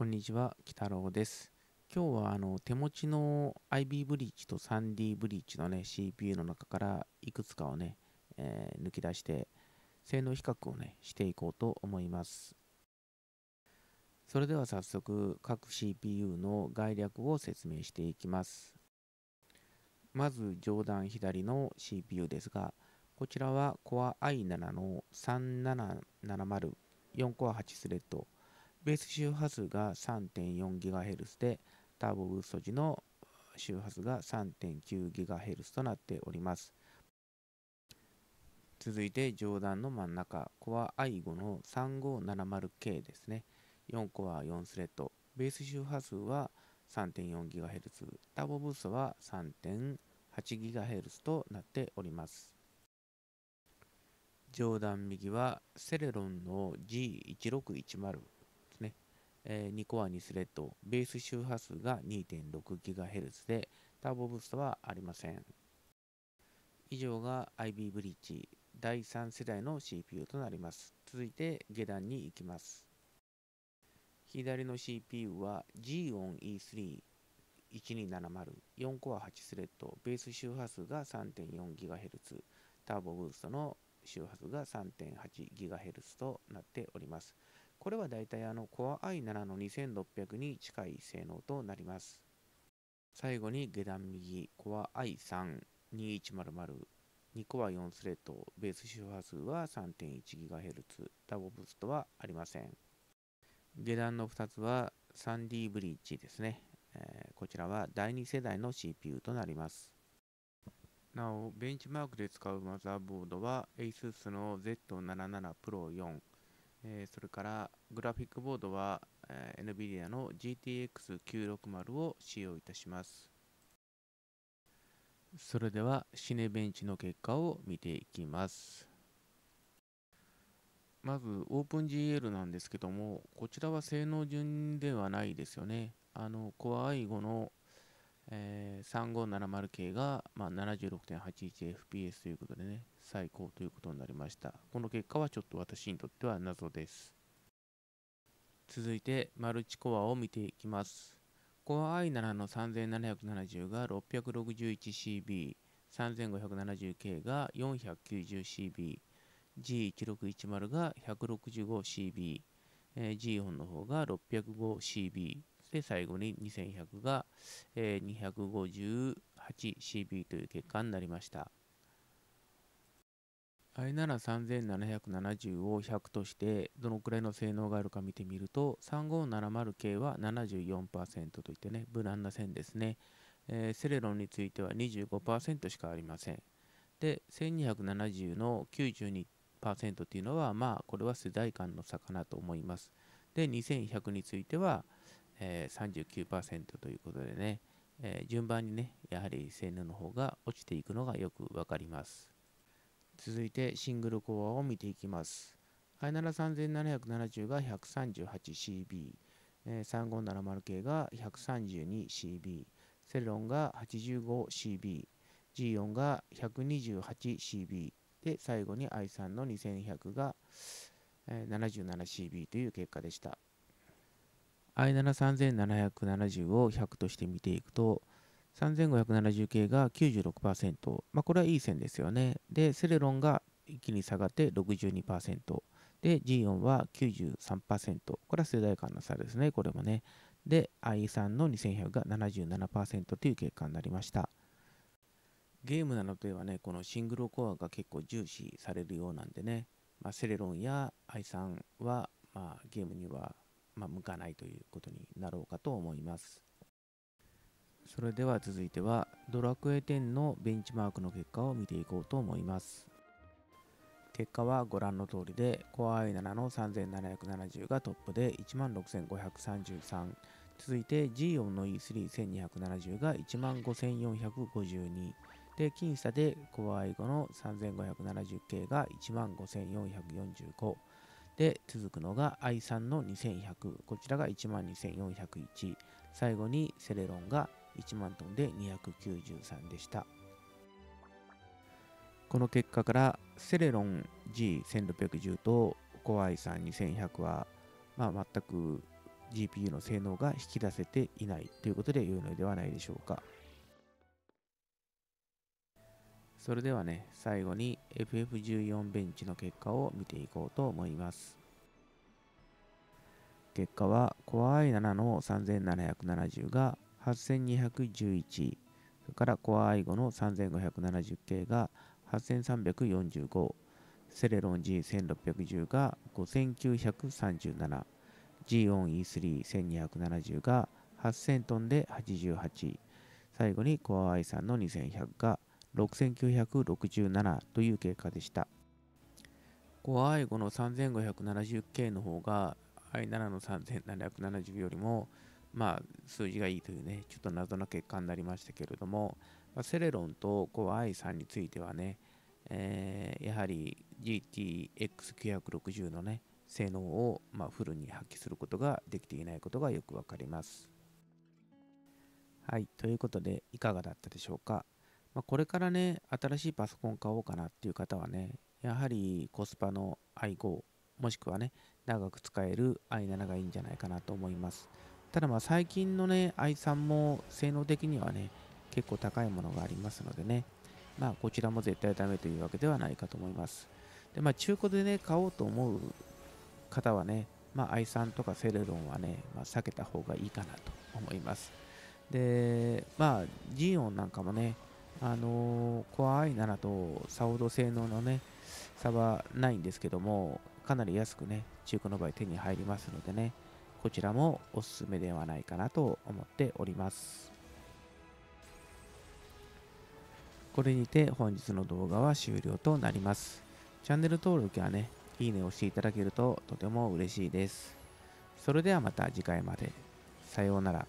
こんにちは、鬼太郎です。今日はあの手持ちの IB ブリッジと 3D ブリッジのね CPU の中からいくつかをね、えー、抜き出して性能比較をねしていこうと思います。それでは早速各 CPU の概略を説明していきます。まず上段左の CPU ですが、こちらは Core i7 の3770、4コア8スレッド、ベース周波数が 3.4GHz で、ターボブースト時の周波数が 3.9GHz となっております。続いて上段の真ん中、コア i5 の 3570K ですね。4コア4スレッド、ベース周波数は 3.4GHz、ターボブーストは 3.8GHz となっております。上段右はセレロンの G1610 え2コア2スレッド、ベース周波数が 2.6GHz で、ターボブーストはありません。以上が IB ブリッジ第3世代の CPU となります。続いて下段に行きます。左の CPU は G4E3 1270 4コア8スレッドベース周波数が 3.4GHz ターボブーストの周波数が 3.8GHz となっておりますこれはだいたいあの Core i7 の2600に近い性能となります。最後に下段右 Core i3 2100 2コア4スレッド、ベース周波数は 3.1GHz、ダボブーストはありません。下段の2つは 3D ブリッジですね、えー、こちらは第2世代の CPU となります。なお、ベンチマークで使うマザーボードは ASUS の Z77 Pro4、えー、それからグラフィックボードは、えー、NVIDIA の GTX960 を使用いたしますそれではシネベンチの結果を見ていきますまず OpenGL なんですけどもこちらは性能順ではないですよねあの Core i5 の、えー、3570系が、まあ、76.81fps ということでね最高ということになりました。この結果はちょっと私にとっては謎です。続いてマルチコアを見ていきます。コア i7 の3770が 661CB、3570K が 490CB、G1610 が 165CB、え G4 の方が 605CB、で最後に2100が、え 258CB という結果になりました。あれなら3770を100としてどのくらいの性能があるか見てみると 3570K は74%といってね無難な線ですね、えー、セレロンについては25%しかありませんで1270の92%というのはまあこれは世代間の差かなと思いますで2100については、えー、39%ということでね、えー、順番にねやはり性能の方が落ちていくのがよくわかります続いてシングルコアを見ていきます。i73770 が 138CB、3570 k が 132CB、セロンが 85CB、G4 が 128CB、で、最後に i3 の2 1 0 0が 77CB という結果でした。i73770 を100として見ていくと、3570系が96%、まあ、これはいい線ですよね。で、セレロンが一気に下がって62%、で、G4 は93%、これは世代間の差ですね、これもね。で、i 3の2100が77%という結果になりました。ゲームなどではね、このシングルコアが結構重視されるようなんでね、まあ、セレロンや i3 は、まあ、ゲームには、まあ、向かないということになろうかと思います。それでは続いてはドラクエ10のベンチマークの結果を見ていこうと思います結果はご覧の通りで Core i7 の3770がトップで16533続いて G4 の E3170 2が15452で僅差で Core i5 の 3570K が15445で続くのが i3 の2100こちらが12401最後にセレロンが1万トンで293でしたこの結果からセレロン G1610 とコアイさん2100は、まあ、全く GPU の性能が引き出せていないということで良いのではないでしょうかそれではね最後に FF14 ベンチの結果を見ていこうと思います結果は Core i7 の3770が8211それからコアアイゴの3 5 7 0系が8345セレロン G1610 が 5937G オン E3170 2が8000トンで88最後にコアア i3 の2100が6967という結果でしたコアアイゴの3 5 7 0系の方が i7 の3770よりもまあ、数字がいいというね、ちょっと謎な結果になりましたけれども、まあ、セレロンとこう i 3についてはね、えー、やはり GTX960 のね、性能をまフルに発揮することができていないことがよくわかります。はい、ということでいかがだったでしょうか。まあ、これからね、新しいパソコン買おうかなっていう方はね、やはりコスパの i5 もしくはね、長く使える i7 がいいんじゃないかなと思います。ただまあ最近のね、i 3も性能的にはね、結構高いものがありますのでね、まあこちらも絶対ダメというわけではないかと思います。でまあ中古でね、買おうと思う方はね、まあ、i 3とかセレロンはね、まあ、避けた方がいいかなと思います。で、まあ、ジーオンなんかもね、あのー、c o i7 とサほド性能のね、差はないんですけども、かなり安くね、中古の場合手に入りますのでね、こちらもおすすめではないかなと思っております。これにて本日の動画は終了となります。チャンネル登録やね、いいねをしていただけるととても嬉しいです。それではまた次回まで。さようなら。